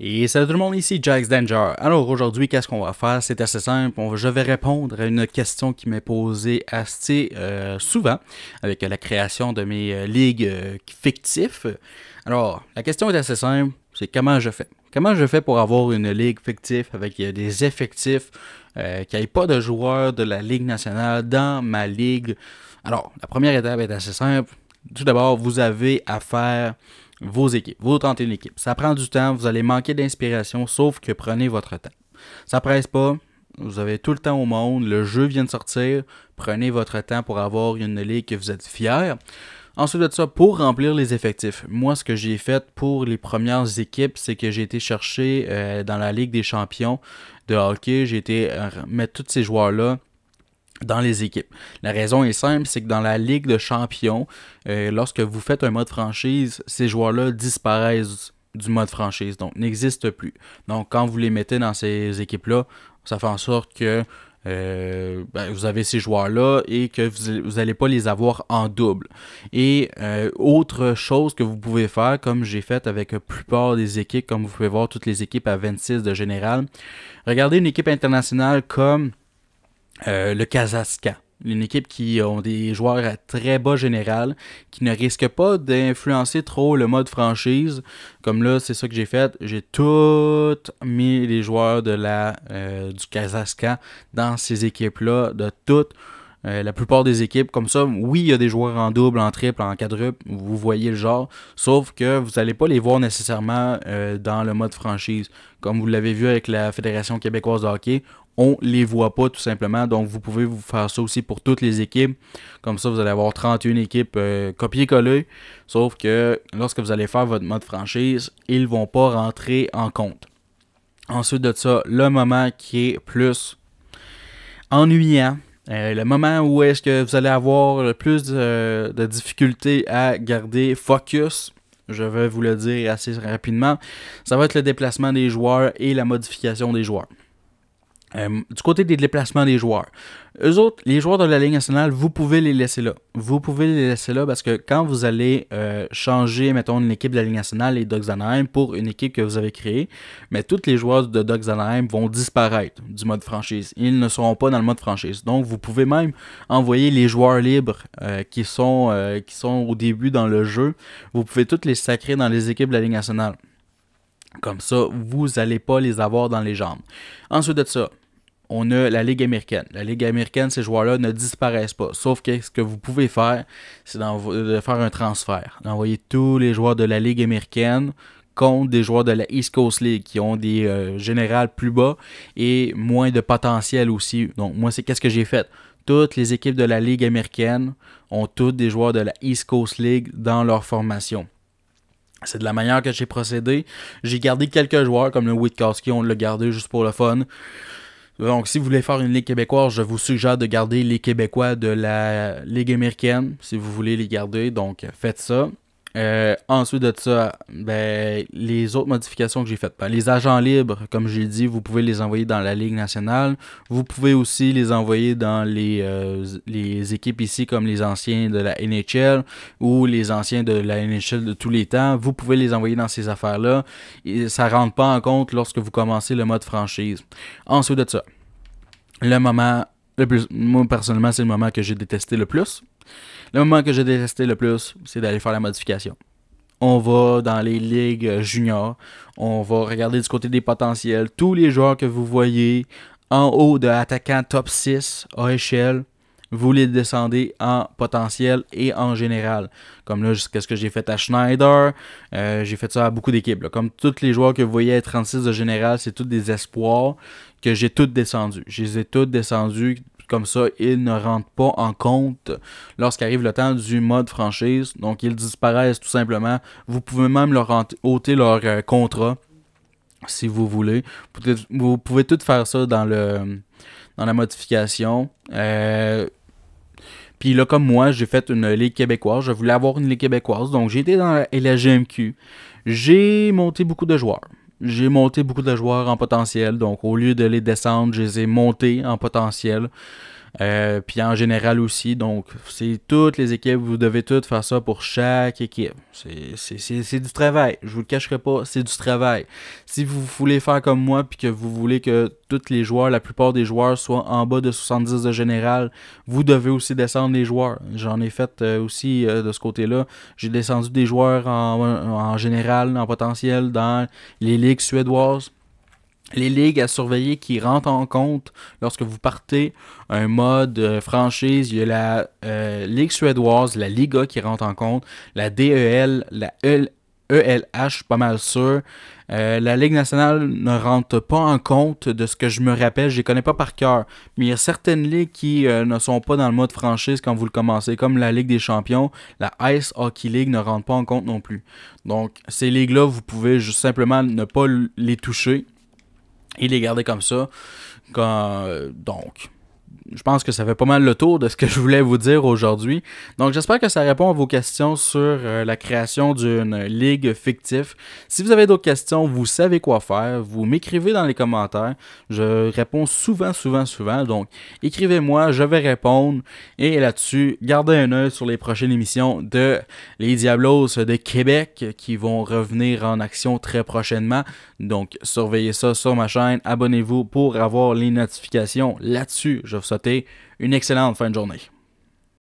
Et salut tout le monde, ici Jax Danger. Alors aujourd'hui, qu'est-ce qu'on va faire C'est assez simple. je vais répondre à une question qui m'est posée assez euh, souvent avec la création de mes euh, ligues euh, fictives. Alors, la question est assez simple c'est comment je fais Comment je fais pour avoir une ligue fictive avec des effectifs qui n'aient pas de joueurs de la Ligue nationale dans ma ligue Alors, la première étape est assez simple. Tout d'abord, vous avez à faire vos équipes, vous tentez une équipe. Ça prend du temps, vous allez manquer d'inspiration, sauf que prenez votre temps. Ça presse pas, vous avez tout le temps au monde, le jeu vient de sortir, prenez votre temps pour avoir une ligue que vous êtes fier. Ensuite de ça, pour remplir les effectifs, moi ce que j'ai fait pour les premières équipes, c'est que j'ai été chercher euh, dans la Ligue des champions de hockey, j'ai été euh, mettre tous ces joueurs-là dans les équipes. La raison est simple, c'est que dans la Ligue de champions, euh, lorsque vous faites un mode franchise, ces joueurs-là disparaissent du mode franchise, donc n'existent plus. Donc quand vous les mettez dans ces équipes-là, ça fait en sorte que euh, ben, vous avez ces joueurs-là et que vous n'allez pas les avoir en double. Et euh, autre chose que vous pouvez faire, comme j'ai fait avec la plupart des équipes, comme vous pouvez voir toutes les équipes à 26 de général, regardez une équipe internationale comme euh, le Kazakhstan. Une équipe qui ont des joueurs à très bas général, qui ne risquent pas d'influencer trop le mode franchise. Comme là, c'est ça que j'ai fait. J'ai tout mis les joueurs de la, euh, du Kazakhstan dans ces équipes-là, de toutes euh, la plupart des équipes, comme ça, oui, il y a des joueurs en double, en triple, en quadruple, vous voyez le genre, sauf que vous n'allez pas les voir nécessairement euh, dans le mode franchise. Comme vous l'avez vu avec la Fédération québécoise de hockey, on les voit pas tout simplement. Donc vous pouvez vous faire ça aussi pour toutes les équipes. Comme ça, vous allez avoir 31 équipes euh, copiées-collées. Sauf que lorsque vous allez faire votre mode franchise, ils vont pas rentrer en compte. Ensuite de ça, le moment qui est plus ennuyant, euh, le moment où est-ce que vous allez avoir le plus de, de difficultés à garder focus, je vais vous le dire assez rapidement, ça va être le déplacement des joueurs et la modification des joueurs. Euh, du côté des déplacements des joueurs, eux autres, les joueurs de la Ligue nationale, vous pouvez les laisser là. Vous pouvez les laisser là parce que quand vous allez euh, changer, mettons, une équipe de la Ligue nationale, les Dogs Anaheim, pour une équipe que vous avez créée, mais tous les joueurs de Dogs Anaheim vont disparaître du mode franchise. Ils ne seront pas dans le mode franchise. Donc, vous pouvez même envoyer les joueurs libres euh, qui, sont, qui sont au début dans le jeu. Vous pouvez tous les sacrer dans les équipes de la Ligue nationale. Comme ça, vous n'allez pas les avoir dans les jambes. Ensuite de ça, on a la Ligue américaine. La Ligue américaine, ces joueurs-là ne disparaissent pas. Sauf que ce que vous pouvez faire, c'est de faire un transfert. D'envoyer tous les joueurs de la Ligue américaine contre des joueurs de la East Coast League qui ont des euh, générales plus bas et moins de potentiel aussi. Donc moi, c'est qu'est-ce que j'ai fait? Toutes les équipes de la Ligue américaine ont toutes des joueurs de la East Coast League dans leur formation. C'est de la manière que j'ai procédé. J'ai gardé quelques joueurs comme le Witkowski, on l'a gardé juste pour le fun. Donc, si vous voulez faire une Ligue québécoise, je vous suggère de garder les Québécois de la Ligue américaine, si vous voulez les garder. Donc, faites ça. Euh, ensuite de ça, ben, les autres modifications que j'ai faites. Ben, les agents libres, comme j'ai dit, vous pouvez les envoyer dans la Ligue nationale. Vous pouvez aussi les envoyer dans les, euh, les équipes ici, comme les anciens de la NHL ou les anciens de la NHL de tous les temps. Vous pouvez les envoyer dans ces affaires-là. Ça ne rentre pas en compte lorsque vous commencez le mode franchise. Ensuite de ça, le moment le plus, moi personnellement, c'est le moment que j'ai détesté le plus. Le moment que j'ai détesté le plus, c'est d'aller faire la modification. On va dans les ligues juniors, on va regarder du côté des potentiels. Tous les joueurs que vous voyez en haut de attaquant top 6 à échelle, vous les descendez en potentiel et en général. Comme là, qu'est-ce que j'ai fait à Schneider, euh, j'ai fait ça à beaucoup d'équipes. Comme tous les joueurs que vous voyez à 36 de général, c'est tous des espoirs que j'ai tous descendus. Je les ai tous descendus comme ça, ils ne rentrent pas en compte lorsqu'arrive le temps du mode franchise. Donc, ils disparaissent tout simplement. Vous pouvez même leur ôter leur euh, contrat si vous voulez. Vous pouvez tout faire ça dans le dans la modification. Euh, puis là, comme moi, j'ai fait une Ligue québécoise. Je voulais avoir une Ligue québécoise. Donc, j'ai été dans la GMQ. J'ai monté beaucoup de joueurs j'ai monté beaucoup de joueurs en potentiel. Donc, au lieu de les descendre, je les ai montés en potentiel. Euh, puis en général aussi, donc c'est toutes les équipes, vous devez toutes faire ça pour chaque équipe. C'est du travail, je vous le cacherai pas, c'est du travail. Si vous voulez faire comme moi, puis que vous voulez que tous les joueurs, la plupart des joueurs soient en bas de 70 de général, vous devez aussi descendre les joueurs. J'en ai fait euh, aussi euh, de ce côté-là. J'ai descendu des joueurs en, en général, en potentiel, dans les ligues suédoises les ligues à surveiller qui rentrent en compte lorsque vous partez un mode euh, franchise. Il y a la euh, Ligue suédoise, la Liga qui rentre en compte, la DEL, la je suis e pas mal sûr. Euh, la Ligue nationale ne rentre pas en compte de ce que je me rappelle, je ne les connais pas par cœur. Mais il y a certaines ligues qui ne sont pas dans le mode franchise quand vous le commencez, comme la Ligue des champions, la Ice Hockey League ne rentre pas en compte non plus. Donc ces ligues-là, vous pouvez juste simplement ne pas les toucher il est gardé comme ça. Quand, euh, donc, je pense que ça fait pas mal le tour de ce que je voulais vous dire aujourd'hui. Donc j'espère que ça répond à vos questions sur euh, la création d'une ligue fictive. Si vous avez d'autres questions, vous savez quoi faire. Vous m'écrivez dans les commentaires. Je réponds souvent, souvent, souvent. Donc écrivez-moi, je vais répondre. Et là-dessus, gardez un œil sur les prochaines émissions de Les Diablos de Québec qui vont revenir en action très prochainement. Donc surveillez ça sur ma chaîne. Abonnez-vous pour avoir les notifications là-dessus. Je vous une excellente fin de journée.